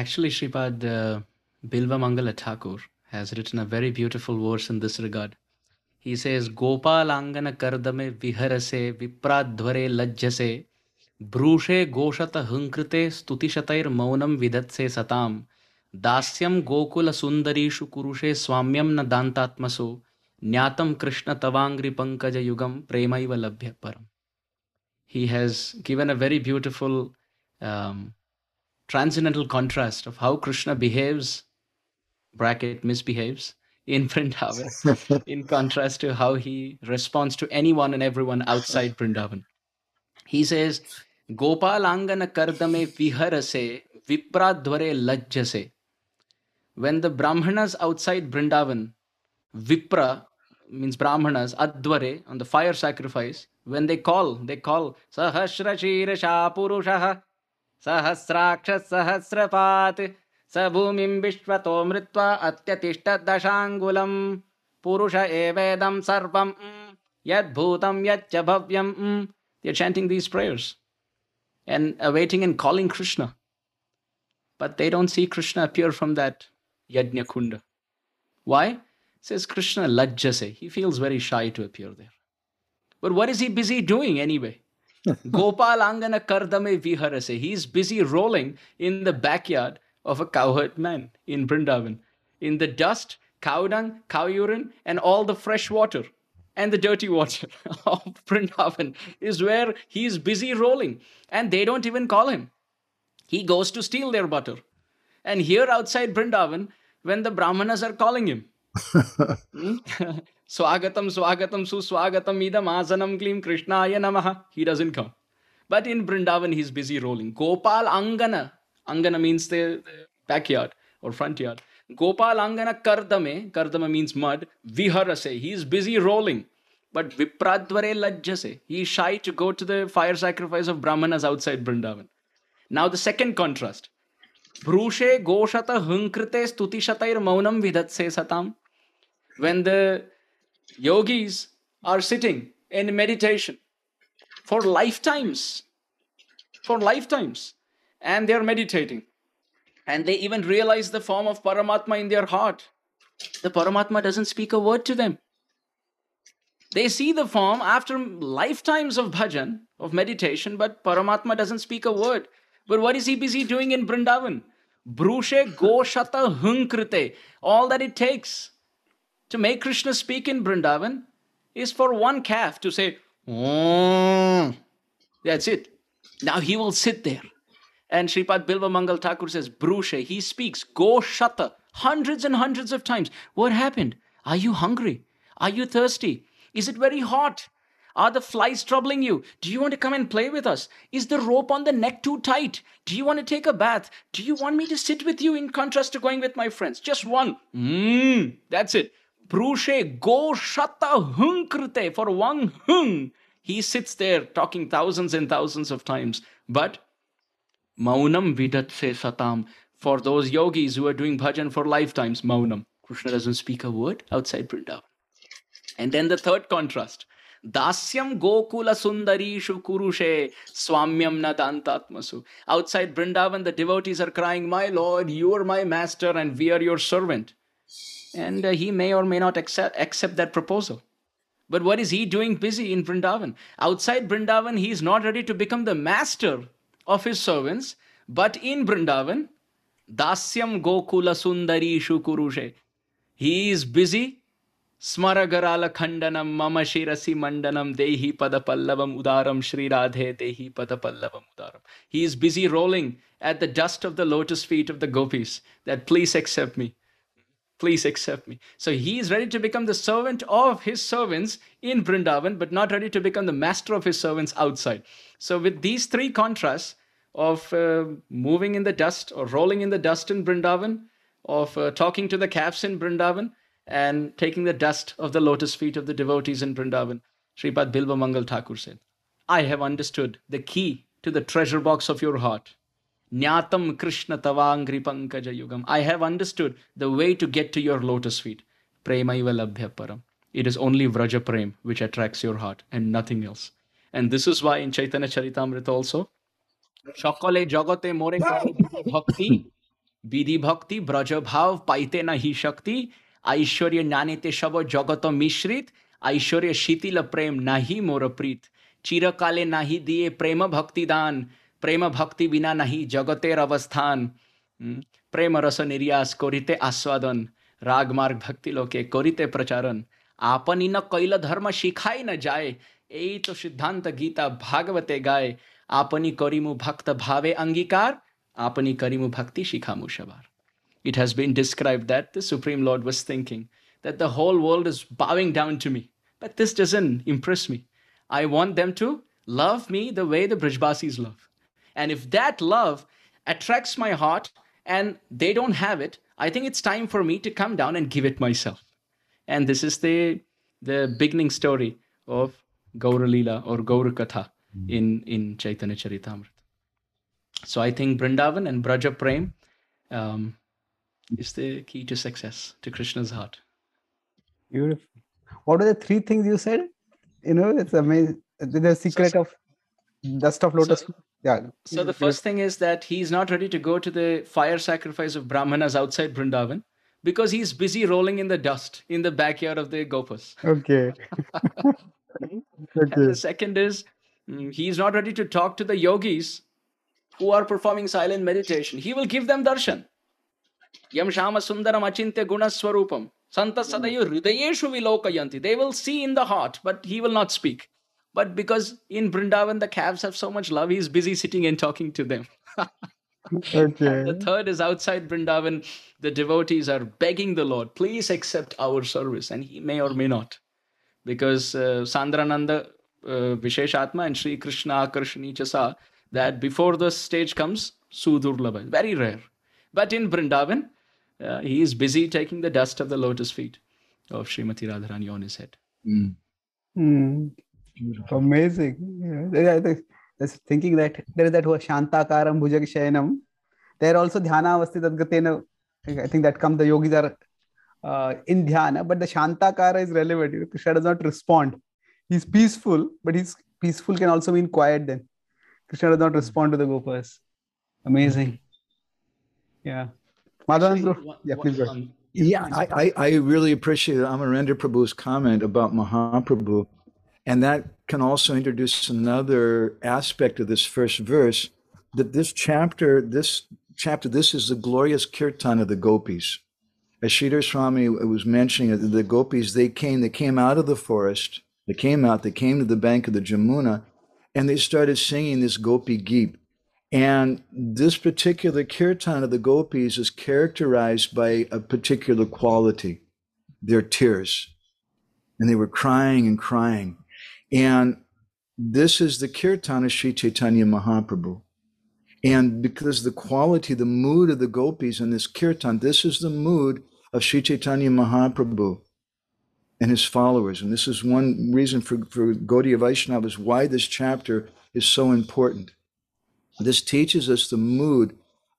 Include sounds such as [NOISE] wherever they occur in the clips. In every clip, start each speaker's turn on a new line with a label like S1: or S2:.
S1: Actually, Shripad, uh, Bilva Mangala Thakur has written a very beautiful verse in this regard. He says, angana kardame viharase vipradhvare lajjase brushe goshata hunkrite stutishatair maunam vidatse satam dasyam gokula sundarishu kurushe swamyam na nyatam krishna tavangri pankaja yugam premaiva labhya param. He has given a very beautiful um, transcendental contrast of how Krishna behaves, bracket, misbehaves [LAUGHS] in Vrindavan, in [LAUGHS] contrast to how he responds to anyone and everyone outside Vrindavan. He says, Gopalangana kardame viharase vipradvare lajjase. When the Brahmanas outside Vrindavan, Vipra means Brahmanas, Advare on the fire sacrifice, when they call, they call Sahasra Shapurushaha सहस्राक्षसहस्रपात् स भूमिं विश्वतो मृत्वा अत्यतिष्ठदशाङ्गुलं पुरुष एवेदं सर्वं यद्भूतं यच्च भव्यं They're chanting these prayers and awaiting and calling Krishna. But they don't see Krishna appear from that Yajna Kunda. Why? Says Krishna Lajjase. He feels very shy to appear there. But what is he busy doing anyway? Gopal Angana Kardame Viharase. He's busy rolling in the backyard of a cowherd man in Brindavan. In the dust, cow dung, cow urine, and all the fresh water and the dirty water [LAUGHS] of Brindavan is where he's busy rolling. And they don't even call him. He goes to steal their butter. And here outside Brindavan, when the Brahmanas are calling him, [LAUGHS] hmm, [LAUGHS] स्वागत स्वागत सुस्वागत इदम आसनम क्लीम कृष्णाय नम he doesn't come but in Vrindavan he busy rolling गोपाल अंगन अंगन मीन्स द बैक यार्ड और फ्रंट यार्ड गोपाल अंगन कर्दमे कर्दमे मीन्स मड विहरसे he is busy rolling but विप्राद्वरे लज्जसे he shy to go to the fire sacrifice of brahmana as outside Vrindavan now the second contrast भ्रूषे गोशत हृंकृते स्तुतिशतर मौनम विधत्से सता When the Yogis are sitting in meditation for lifetimes. For lifetimes. And they are meditating. And they even realize the form of Paramatma in their heart. The Paramatma doesn't speak a word to them. They see the form after lifetimes of bhajan, of meditation, but Paramatma doesn't speak a word. But what is he busy doing in Brindavan? Brushe goshata hunkrite. All that it takes to make Krishna speak in Brindavan is for one calf to say, mm. that's it. Now he will sit there. And Sripad Bilva Mangal Thakur says, Brushe, he speaks, Go shatta, hundreds and hundreds of times. What happened? Are you hungry? Are you thirsty? Is it very hot? Are the flies troubling you? Do you want to come and play with us? Is the rope on the neck too tight? Do you want to take a bath? Do you want me to sit with you in contrast to going with my friends? Just one. Mmm, that's it. Prushe go shata hung for one hung. He sits there talking thousands and thousands of times. But maunam vidatse satam. For those yogis who are doing bhajan for lifetimes, maunam. Krishna doesn't speak a word outside Vrindavan. And then the third contrast. Dasyam Gokula Sundarishu Kurushe Swamyam Nadantatmasu. Outside Vrindavan, the devotees are crying, My Lord, you are my master and we are your servant. And uh, he may or may not accept, accept that proposal. But what is he doing busy in Vrindavan? Outside Vrindavan, he is not ready to become the master of his servants. But in Vrindavan, Dasyam Gokula Sundari Shukuruje, He is busy. Smaragarala Khandanam Mama Shirasi Mandanam Dehi Padapallavam Udaram Shri Radhe Dehi Padapallavam Udaram. He is busy rolling at the dust of the lotus feet of the gopis that please accept me please accept me. So he is ready to become the servant of his servants in Vrindavan, but not ready to become the master of his servants outside. So, with these three contrasts of uh, moving in the dust or rolling in the dust in Vrindavan, of uh, talking to the calves in Vrindavan, and taking the dust of the lotus feet of the devotees in Vrindavan, Sripad Bilva Mangal Thakur said, I have understood the key to the treasure box of your heart. Nyatam Krishna Tavangri Pankaja Yugam. I have understood the way to get to your lotus feet. Premaiva Labhya Param. It is only Vraja Prem which attracts your heart and nothing else. And this is why in Chaitanya Charitamrita also, Shakale Jagate More Bhakti, Bidhi Bhakti, Vraja Bhav, Paite Nahi Shakti, Aishwarya Nanite Shava Jagata Mishrit, Aishwarya Shitila Prem Nahi Mora Prit, Chirakale Nahi Diye Prema Bhakti Dan, प्रेम भक्ति बिना नहीं जगतेर अवस्थान हम्म, प्रेम रस निर्यास कोरिते आस्वादन राग मार्ग भक्ति लोके कोरिते प्रचारण आपन न कैल धर्म सिखाई न जाए यही तो सिद्धांत गीता भागवते गाए आपनी करिमु भक्त भावे अंगीकार आपनी करिमु भक्ति शिखा मु शबार it has been describe that the supreme lord was thinking that the whole world is bowing down to me but this doesn't impress me I want them to love me the way the Brijbasi is love And if that love attracts my heart and they don't have it, I think it's time for me to come down and give it myself. And this is the the beginning story of Gauralila or Gaura hmm. in, in Chaitanya Charitamrita. So I think Brindavan and Braja Prem um, is the key to success, to Krishna's heart. Beautiful. What are the three things you said? You know, it's amazing. The secret so, of dust of lotus so, yeah so the first thing is that he's not ready to go to the fire sacrifice of brahmanas outside Brindavan because he's busy rolling in the dust in the backyard of the gopas okay, okay. [LAUGHS] the second is mm, he's not ready to talk to the yogis who are performing silent meditation he will give them darshan Yamshama shama sundaram achintya santa sadayu hmm. they will see in the heart but he will not speak but because in Brindavan the calves have so much love, he's busy sitting and talking to them. [LAUGHS] okay. the third is outside Brindavan, the devotees are begging the Lord, please accept our service. And he may or may not. Because uh, Sandrananda, uh, Visheshatma, and Sri Krishna Akarshani Chasa, that before the stage comes, Sudurlabha, very rare. But in Brindavan, uh, he is busy taking the dust of the lotus feet of Srimati Radharani on his head.
S2: Mm. Mm. Beautiful. Amazing.
S1: Yeah. thinking that there is that who Shantakaram Bhujag Shayanam. There also Dhyana Avastitadgatena. I think that comes the yogis are uh, in Dhyana, but the Shantakara is relevant. Krishna does not respond. He's peaceful, but he's peaceful can also
S2: mean quiet then. Krishna does not respond to the gopas. Amazing. Yeah. Madhavan, Yeah, please go. Um, yeah, I, I really appreciate Amarendra Prabhu's comment about Mahaprabhu. And that can also introduce another aspect of this first verse that this chapter, this chapter, this is the glorious kirtan of the gopis. As Sridhar Swami was mentioning, the gopis, they came, they came out of the forest, they came out, they came to the bank of the Jamuna, and they started singing this gopi geet. And this particular kirtan of the gopis is characterized by a particular quality, their tears. And they were crying and crying. And this is the kirtan of Sri Chaitanya Mahaprabhu. And because the quality, the mood of the gopis in this kirtan, this is the mood of Sri Chaitanya Mahaprabhu and his followers. And this is one reason for, for Gaudiya Vaishnava is why this chapter is so important. This teaches us the mood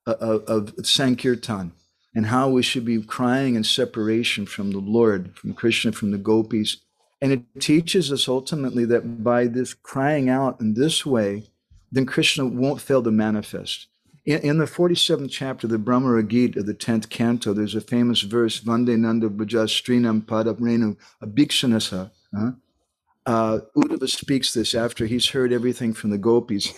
S2: of, uh, uh, of Sankirtan and how we should be crying in separation from the Lord, from Krishna, from the gopis, and it teaches us ultimately that by this crying out in this way, then Krishna won't fail to manifest. In, in the 47th chapter, the Brahma Gita of the 10th canto, there's a famous verse, Vande Nanda Bhajastrinam Padap Renu Abhikshanasa. Huh? Uh, Uddhava speaks this after he's heard everything from the gopis.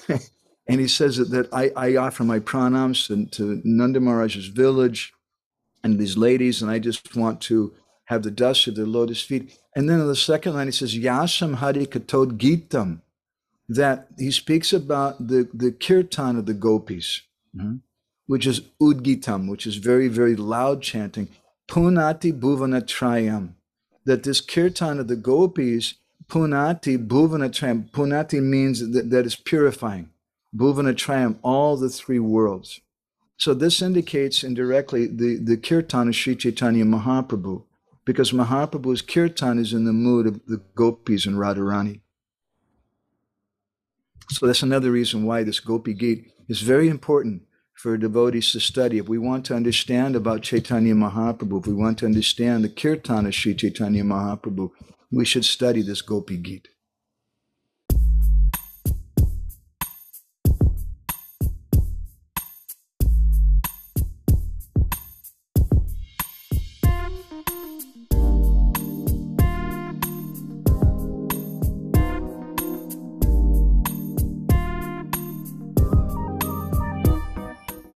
S2: [LAUGHS] and he says that, that I, I, offer my pranams to, to Nanda Maharaj's village and these ladies, and I just want to have the dust of their lotus feet. And then on the second line, he says, Yasham Hari Katod Gitam, that he speaks about the, the kirtan of the gopis, mm-hmm. which is Udgitam, which is very, very loud chanting, Punati Bhuvanatrayam, that this kirtan of the gopis, Punati Bhuvanatrayam, Punati means that, that is purifying, Bhuvanatrayam, all the three worlds. So this indicates indirectly the, the kirtan of Sri Chaitanya Mahaprabhu because Mahaprabhu's kirtan is in the mood of the gopis and Radharani. So that's another reason why this Gopi geet is very important for devotees to study. If we want to understand about Chaitanya Mahaprabhu, if we want to understand the kirtan of Sri Chaitanya Mahaprabhu, we should study this Gopi geet.